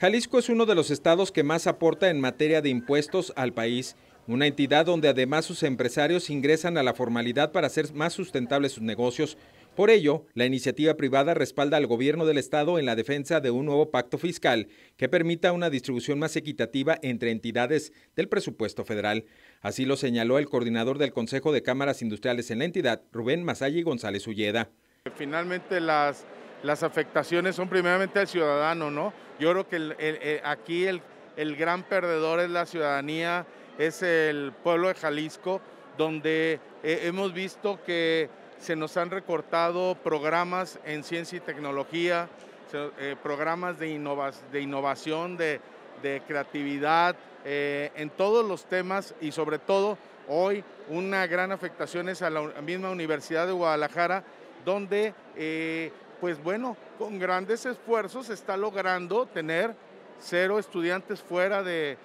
Jalisco es uno de los estados que más aporta en materia de impuestos al país, una entidad donde además sus empresarios ingresan a la formalidad para hacer más sustentables sus negocios. Por ello, la iniciativa privada respalda al gobierno del Estado en la defensa de un nuevo pacto fiscal que permita una distribución más equitativa entre entidades del presupuesto federal. Así lo señaló el coordinador del Consejo de Cámaras Industriales en la entidad, Rubén Masayi González Ulleda. Finalmente las las afectaciones son primeramente al ciudadano, ¿no? Yo creo que eh, aquí el, gran perdedor es la ciudadanía, es el pueblo de Jalisco, donde eh, hemos visto que se nos han recortado programas en ciencia y tecnología, eh, programas de, de innovación, de, creatividad, en todos los temas y sobre todo hoy una gran afectación es a la misma Universidad de Guadalajara, donde pues bueno, con grandes esfuerzos se está logrando tener cero estudiantes fuera de,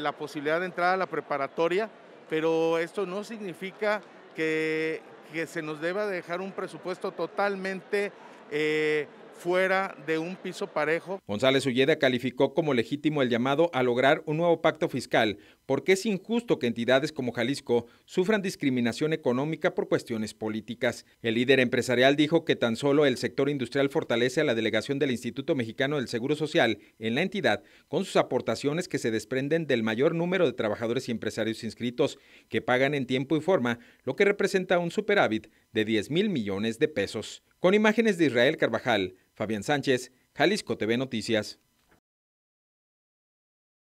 la posibilidad de entrar a la preparatoria, pero esto no significa que, se nos deba dejar un presupuesto totalmente eh, fuera de un piso parejo. González Ulleda calificó como legítimo el llamado a lograr un nuevo pacto fiscal, porque es injusto que entidades como Jalisco sufran discriminación económica por cuestiones políticas. El líder empresarial dijo que tan solo el sector industrial fortalece a la delegación del Instituto Mexicano del Seguro Social en la entidad con sus aportaciones que se desprenden del mayor número de trabajadores y empresarios inscritos que pagan en tiempo y forma, lo que representa un superávit de 10 mil millones de pesos. Con imágenes de Israel Carvajal, Fabián Sánchez, Jalisco TV Noticias.